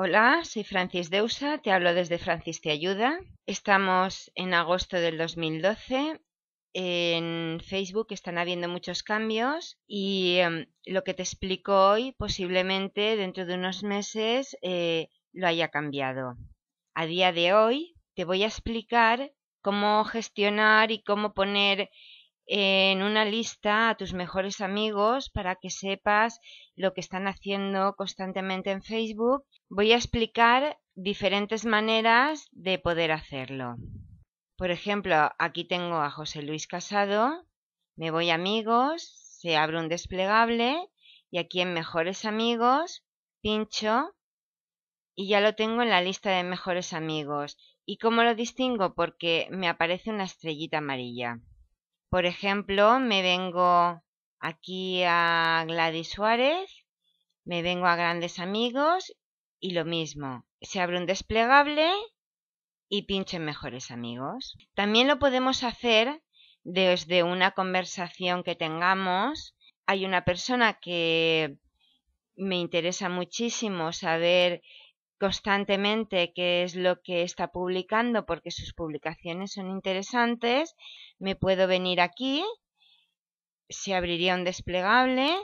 Hola, soy Francis Deusa, te hablo desde Francis Te Ayuda. Estamos en agosto del 2012. En Facebook están habiendo muchos cambios y em, lo que te explico hoy posiblemente dentro de unos meses eh, lo haya cambiado. A día de hoy te voy a explicar cómo gestionar y cómo poner en una lista a tus mejores amigos para que sepas lo que están haciendo constantemente en Facebook. Voy a explicar diferentes maneras de poder hacerlo. Por ejemplo, aquí tengo a José Luis Casado, me voy a amigos, se abre un desplegable y aquí en mejores amigos pincho y ya lo tengo en la lista de mejores amigos. ¿Y cómo lo distingo? Porque me aparece una estrellita amarilla. Por ejemplo, me vengo aquí a Gladys Suárez, me vengo a Grandes Amigos y lo mismo. Se abre un desplegable y pinchen Mejores Amigos. También lo podemos hacer desde una conversación que tengamos. Hay una persona que me interesa muchísimo saber constantemente qué es lo que está publicando porque sus publicaciones son interesantes. Me puedo venir aquí, se abriría un desplegable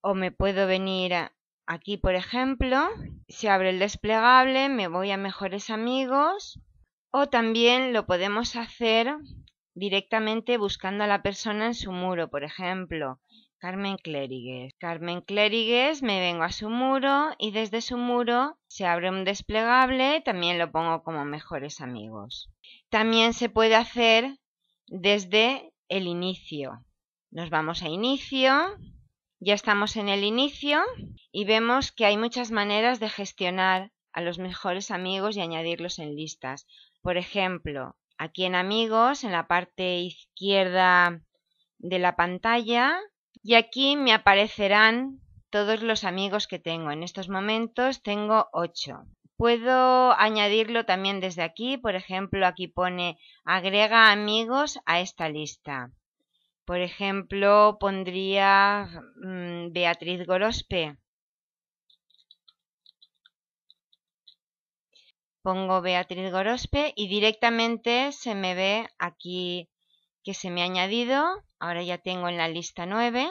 o me puedo venir aquí, por ejemplo, se abre el desplegable, me voy a mejores amigos o también lo podemos hacer directamente buscando a la persona en su muro, por ejemplo. Carmen Clérigues. Carmen Clérigues, me vengo a su muro y desde su muro se abre un desplegable, también lo pongo como mejores amigos. También se puede hacer desde el inicio. Nos vamos a inicio, ya estamos en el inicio y vemos que hay muchas maneras de gestionar a los mejores amigos y añadirlos en listas. Por ejemplo, aquí en amigos, en la parte izquierda de la pantalla, y aquí me aparecerán todos los amigos que tengo. En estos momentos tengo 8. Puedo añadirlo también desde aquí. Por ejemplo, aquí pone agrega amigos a esta lista. Por ejemplo, pondría mm, Beatriz Gorospe. Pongo Beatriz Gorospe y directamente se me ve aquí que se me ha añadido. Ahora ya tengo en la lista 9.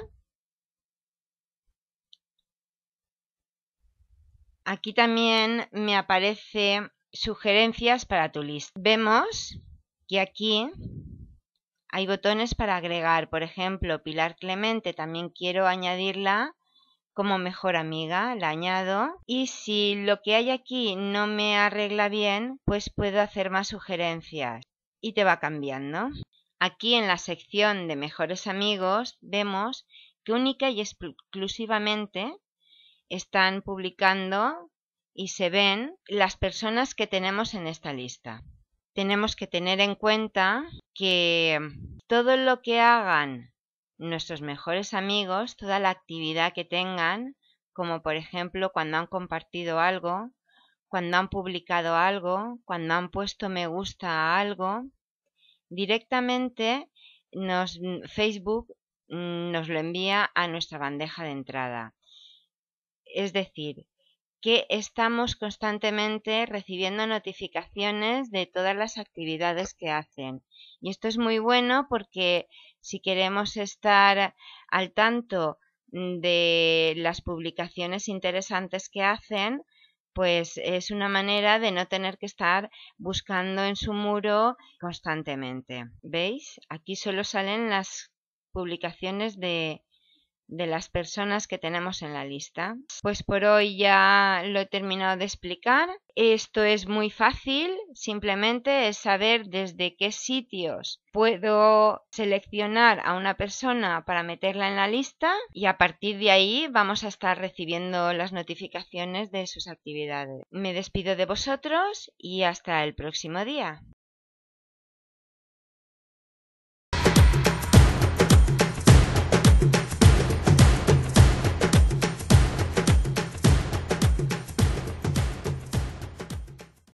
Aquí también me aparece sugerencias para tu lista. Vemos que aquí hay botones para agregar. Por ejemplo, Pilar Clemente también quiero añadirla como mejor amiga, la añado. Y si lo que hay aquí no me arregla bien, pues puedo hacer más sugerencias. Y te va cambiando. Aquí en la sección de mejores amigos vemos que única y exclusivamente están publicando y se ven las personas que tenemos en esta lista. Tenemos que tener en cuenta que todo lo que hagan nuestros mejores amigos, toda la actividad que tengan, como por ejemplo cuando han compartido algo, cuando han publicado algo, cuando han puesto me gusta a algo, directamente nos, Facebook mm, nos lo envía a nuestra bandeja de entrada. Es decir, que estamos constantemente recibiendo notificaciones de todas las actividades que hacen. Y esto es muy bueno porque si queremos estar al tanto mm, de las publicaciones interesantes que hacen, pues es una manera de no tener que estar buscando en su muro constantemente. ¿Veis? Aquí solo salen las publicaciones de de las personas que tenemos en la lista. Pues por hoy ya lo he terminado de explicar. Esto es muy fácil, simplemente es saber desde qué sitios puedo seleccionar a una persona para meterla en la lista y a partir de ahí vamos a estar recibiendo las notificaciones de sus actividades. Me despido de vosotros y hasta el próximo día.